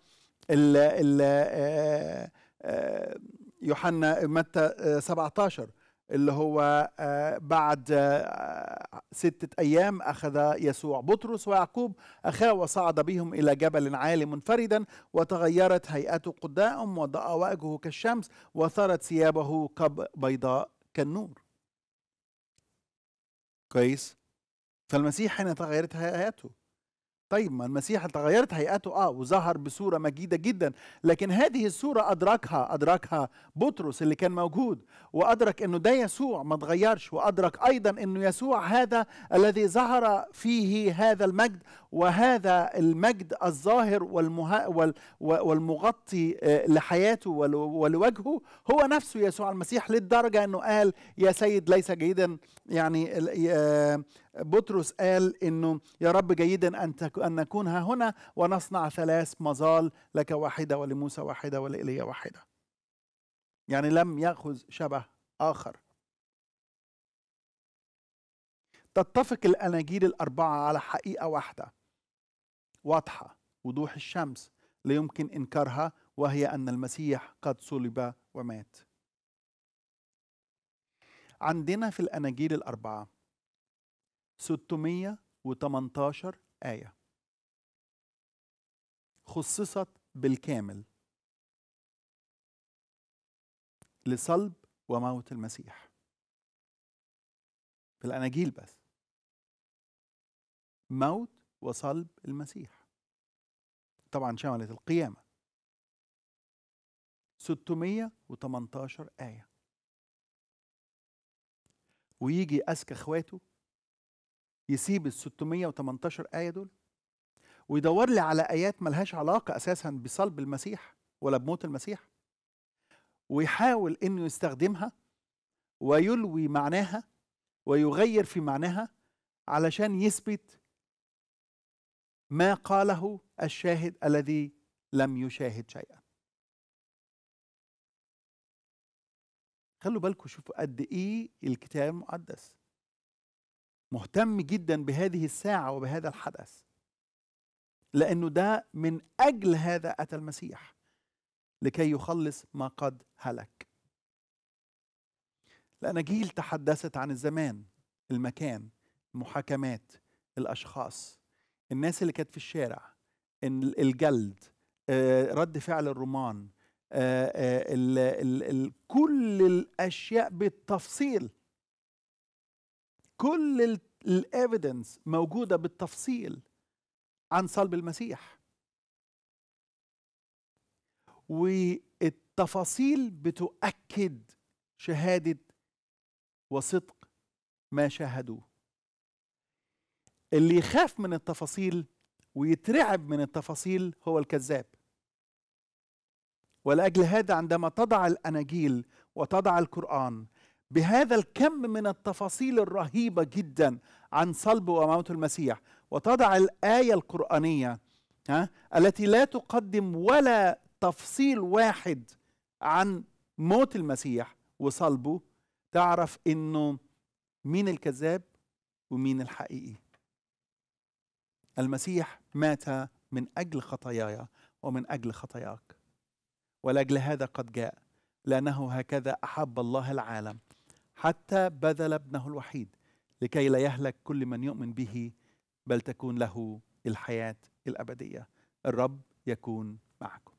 ال ال آه، آه، يوحنا متى 17 آه، اللي هو آه، بعد آه، ستة أيام أخذ يسوع بطرس ويعقوب أخاه وصعد بهم إلى جبل عالي منفردا وتغيرت هيئته قدام وضاء وجهه كالشمس وثرت ثيابه بيضاء كالنور كويس فالمسيح حين تغيرت هيئته طيب ما المسيح تغيرت هيئته اه وظهر بصوره مجيده جدا لكن هذه الصوره ادركها ادركها بطرس اللي كان موجود وادرك انه ده يسوع ما تغيرش وادرك ايضا انه يسوع هذا الذي ظهر فيه هذا المجد وهذا المجد الظاهر والمها وال... والمغطي آه، لحياته ول... ولوجهه هو نفسه يسوع المسيح للدرجه انه قال يا سيد ليس جيدا يعني بطرس قال انه يا رب جيدا ان ان نكون ها هنا ونصنع ثلاث مظال لك واحده ولموسى واحده ولايليا واحده. يعني لم ياخذ شبه اخر. تتفق الاناجيل الاربعه على حقيقه واحده واضحه وضوح الشمس لا يمكن انكارها وهي ان المسيح قد صلب ومات. عندنا في الاناجيل الاربعه 618 آية خصصت بالكامل لصلب وموت المسيح في الأناجيل بس موت وصلب المسيح طبعا شملت القيامة 618 آية ويجي أسك إخواته يسيب ال 618 آية دول ويدور لي على آيات ملهاش علاقة أساسا بصلب المسيح ولا بموت المسيح ويحاول إنه يستخدمها ويلوي معناها ويغير في معناها علشان يثبت ما قاله الشاهد الذي لم يشاهد شيئا خلوا بالكم شوفوا قد ايه الكتاب المقدس مهتم جدا بهذه الساعة وبهذا الحدث لأنه ده من أجل هذا أتى المسيح لكي يخلص ما قد هلك الأناجيل تحدثت عن الزمان المكان المحاكمات الأشخاص الناس اللي كانت في الشارع الجلد آه، رد فعل الرومان آه، آه، كل الأشياء بالتفصيل كل الايفيدنس موجوده بالتفصيل عن صلب المسيح والتفاصيل بتؤكد شهاده وصدق ما شاهدوه اللي يخاف من التفاصيل ويترعب من التفاصيل هو الكذاب ولاجل هذا عندما تضع الاناجيل وتضع القران بهذا الكم من التفاصيل الرهيبة جدا عن صلب وموت المسيح وتضع الآية القرآنية ها التي لا تقدم ولا تفصيل واحد عن موت المسيح وصلبه تعرف انه مين الكذاب ومين الحقيقي المسيح مات من اجل خطاياي ومن اجل خطاياك ولاجل هذا قد جاء لانه هكذا احب الله العالم حتى بذل ابنه الوحيد لكي لا يهلك كل من يؤمن به بل تكون له الحياه الابديه الرب يكون معكم